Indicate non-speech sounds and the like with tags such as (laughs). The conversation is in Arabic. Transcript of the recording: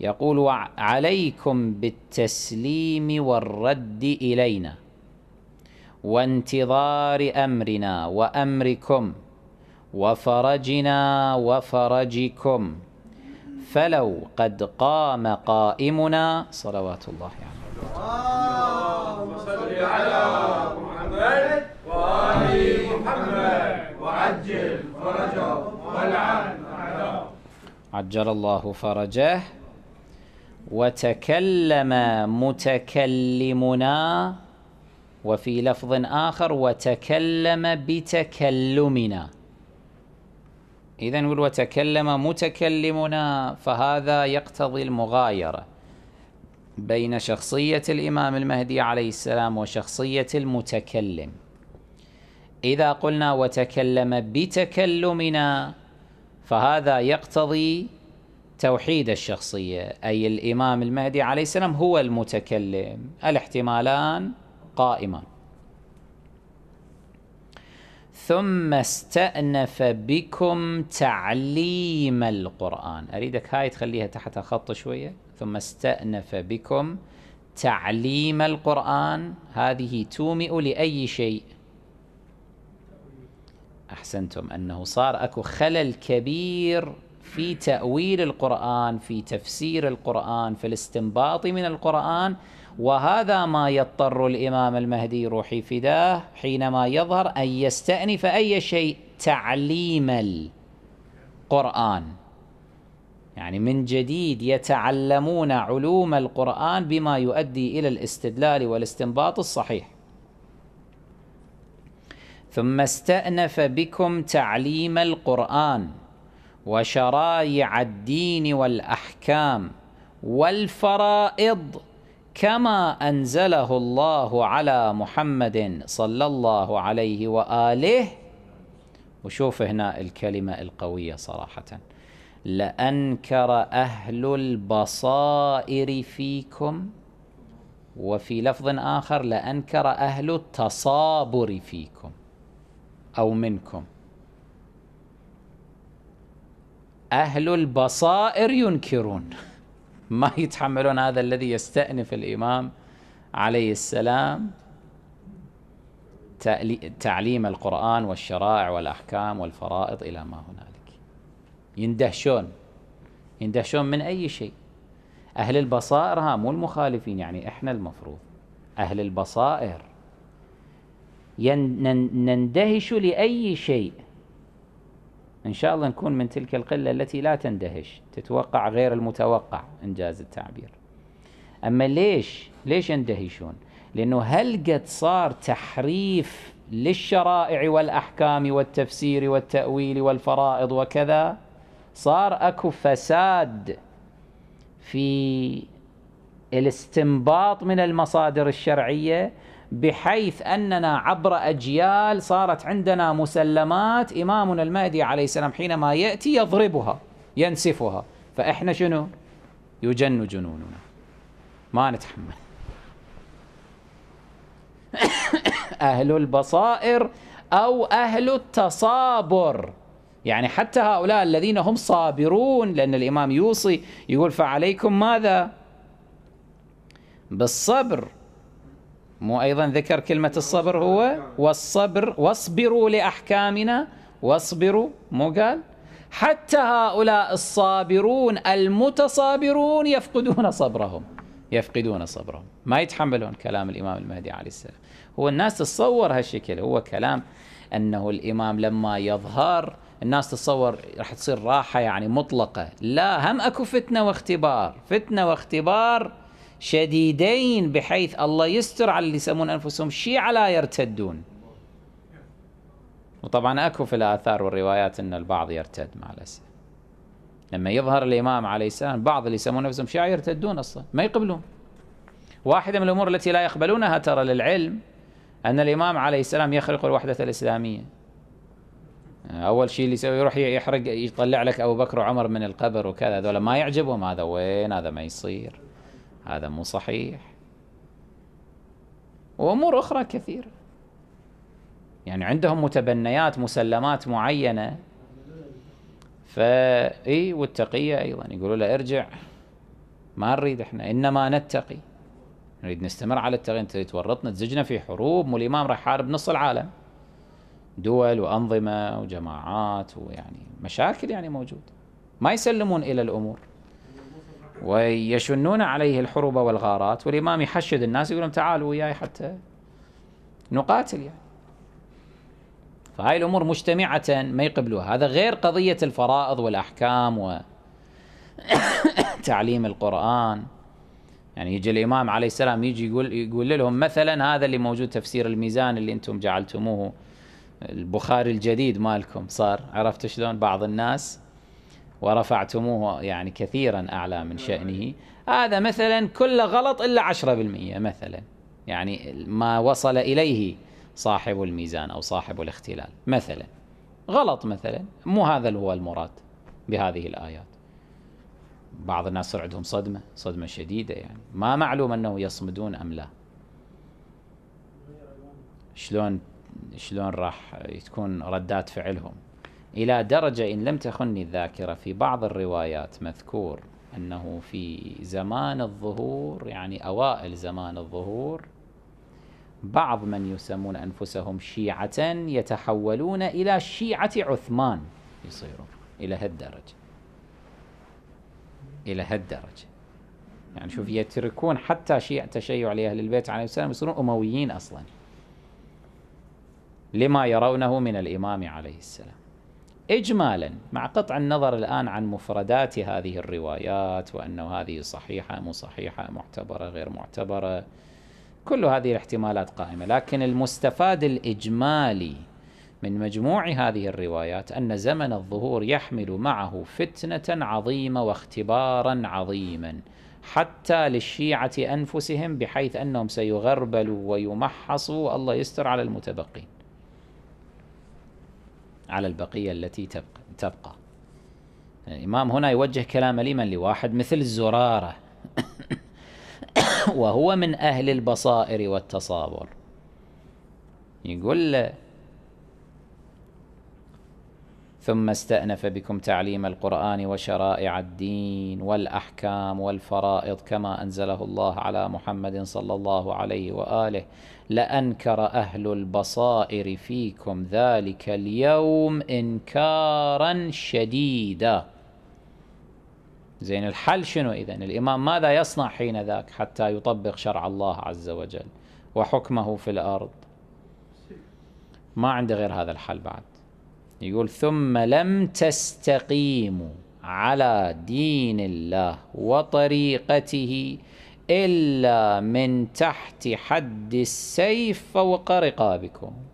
يقول عليكم بالتسليم والرد إلينا وانتظار أمرنا وأمركم وفرجنا وفرجكم فلو قد قام قائمنا صلوات الله عليه اللهم صل على محمد وآل محمد وعجل فرجه والعن عجل الله فرجه وتكلم متكلمنا وفي لفظ آخر وتكلم بتكلمنا إذا نقول وتكلم متكلمنا فهذا يقتضي المغايرة بين شخصية الإمام المهدي عليه السلام وشخصية المتكلم إذا قلنا وتكلم بتكلمنا فهذا يقتضي توحيد الشخصية أي الإمام المهدي عليه السلام هو المتكلم الاحتمالان قائمان ثم استأنف بكم تعليم القرآن أريدك هاي تخليها تحت خط شوية ثم استأنف بكم تعليم القرآن هذه تومئ لأي شيء أحسنتم أنه صار أكو خلل كبير في تأويل القرآن في تفسير القرآن في الاستنباط من القرآن وهذا ما يضطر الإمام المهدي روحي فداه حينما يظهر أن يستأنف أي شيء تعليم القرآن يعني من جديد يتعلمون علوم القرآن بما يؤدي إلى الاستدلال والاستنباط الصحيح ثم استأنف بكم تعليم القرآن وشرائع الدين والاحكام والفرائض كما انزله الله على محمد صلى الله عليه واله وشوف هنا الكلمه القويه صراحه لانكر اهل البصائر فيكم وفي لفظ اخر لانكر اهل التصابر فيكم او منكم أهل البصائر ينكرون (laughs) ما يتحملون هذا الذي يستأنف الإمام عليه السلام تعليم القرآن والشرائع والأحكام والفرائض إلى ما هنالك يندهشون يندهشون من أي شيء أهل البصائر ها مو المخالفين يعني إحنا المفروض أهل البصائر نندهش لأي شيء إن شاء الله نكون من تلك القلة التي لا تندهش تتوقع غير المتوقع إن جاز التعبير أما ليش ليش يندهشون لأنه هل قد صار تحريف للشرائع والأحكام والتفسير والتأويل والفرائض وكذا صار أكو فساد في الاستنباط من المصادر الشرعيه بحيث أننا عبر أجيال صارت عندنا مسلمات إمامنا المهدي عليه السلام حينما يأتي يضربها ينسفها فإحنا شنو؟ يجن جنوننا ما نتحمل أهل البصائر أو أهل التصابر يعني حتى هؤلاء الذين هم صابرون لأن الإمام يوصي يقول فعليكم ماذا؟ بالصبر مو أيضا ذكر كلمة الصبر هو والصبر واصبروا لأحكامنا واصبروا مو قال حتى هؤلاء الصابرون المتصابرون يفقدون صبرهم يفقدون صبرهم ما يتحملون كلام الإمام المهدي عليه السلام هو الناس تتصور هالشكل هو كلام أنه الإمام لما يظهر الناس تتصور راح تصير راحة يعني مطلقة لا هم أكو فتنة واختبار فتنة واختبار شديدين بحيث الله يستر على اللي يسمون أنفسهم شيعة لا يرتدون وطبعا أكو في الآثار والروايات أن البعض يرتد مع الأسف لما يظهر الإمام عليه السلام بعض اللي يسمون نفسهم شيعة يرتدون أصلا ما يقبلون واحدة من الأمور التي لا يقبلونها ترى للعلم أن الإمام عليه السلام يخرق الوحدة الإسلامية أول شيء اللي يسوي يروح يحرق يطلع لك أبو بكر وعمر من القبر وكذا هذول ما يعجبهم هذا وين هذا ما يصير هذا مو صحيح وأمور أخرى كثيرة يعني عندهم متبنيات مسلمات معينة فإي والتقية أيضا يقولوا له ارجع ما نريد احنا إنما نتقي نريد نستمر على التقي انت تورطنا تزجنا في حروب والامام راح يحارب نص العالم دول وأنظمة وجماعات ويعني مشاكل يعني موجود ما يسلمون إلى الأمور ويشنون عليه الحروب والغارات والإمام يحشد الناس يقول لهم تعالوا وياي حتى نقاتل يعني فهاي الأمور مجتمعة ما يقبلوها هذا غير قضية الفرائض والأحكام و (coughs) تعليم القرآن يعني يجي الإمام عليه السلام يجي يقول, يقول لهم مثلا هذا اللي موجود تفسير الميزان اللي أنتم جعلتموه البخاري الجديد مالكم صار عرفت شلون بعض الناس ورفعتموه يعني كثيرا أعلى من شأنه هذا مثلا كل غلط إلا 10% مثلا يعني ما وصل إليه صاحب الميزان أو صاحب الاختلال مثلا غلط مثلا مو هذا هو المراد بهذه الآيات بعض الناس صار عندهم صدمة صدمة شديدة يعني ما معلوم أنه يصمدون أم لا شلون شلون راح تكون ردات فعلهم إلى درجة إن لم تخني الذاكرة في بعض الروايات مذكور أنه في زمان الظهور يعني أوائل زمان الظهور بعض من يسمون أنفسهم شيعة يتحولون إلى شيعة عثمان يصيرون إلى هالدرجة إلى هالدرجة يعني شوف يتركون حتى شيعة تشيع لأهل البيت عليه السلام يصيرون أمويين أصلا لما يرونه من الإمام عليه السلام اجمالا مع قطع النظر الان عن مفردات هذه الروايات وانه هذه صحيحه مو صحيحه معتبره غير معتبره كل هذه الاحتمالات قائمه لكن المستفاد الاجمالي من مجموع هذه الروايات ان زمن الظهور يحمل معه فتنه عظيمه واختبارا عظيما حتى للشيعه انفسهم بحيث انهم سيغربلوا ويمحصوا الله يستر على المتبقين على البقية التي تبقى يعني الإمام هنا يوجه كلامه لمن لواحد مثل الزرارة (coughs) وهو من أهل البصائر والتصابر يقول ثم استأنف بكم تعليم القرآن وشرائع الدين والأحكام والفرائض كما أنزله الله على محمد صلى الله عليه وآله لأنكر أهل البصائر فيكم ذلك اليوم إنكارا شديدا زين الحل شنو إذن الإمام ماذا يصنع حين ذاك حتى يطبق شرع الله عز وجل وحكمه في الأرض ما عنده غير هذا الحل بعد يقول ثم لم تستقيموا على دين الله وطريقته إلا من تحت حد السيف فوق رقابكم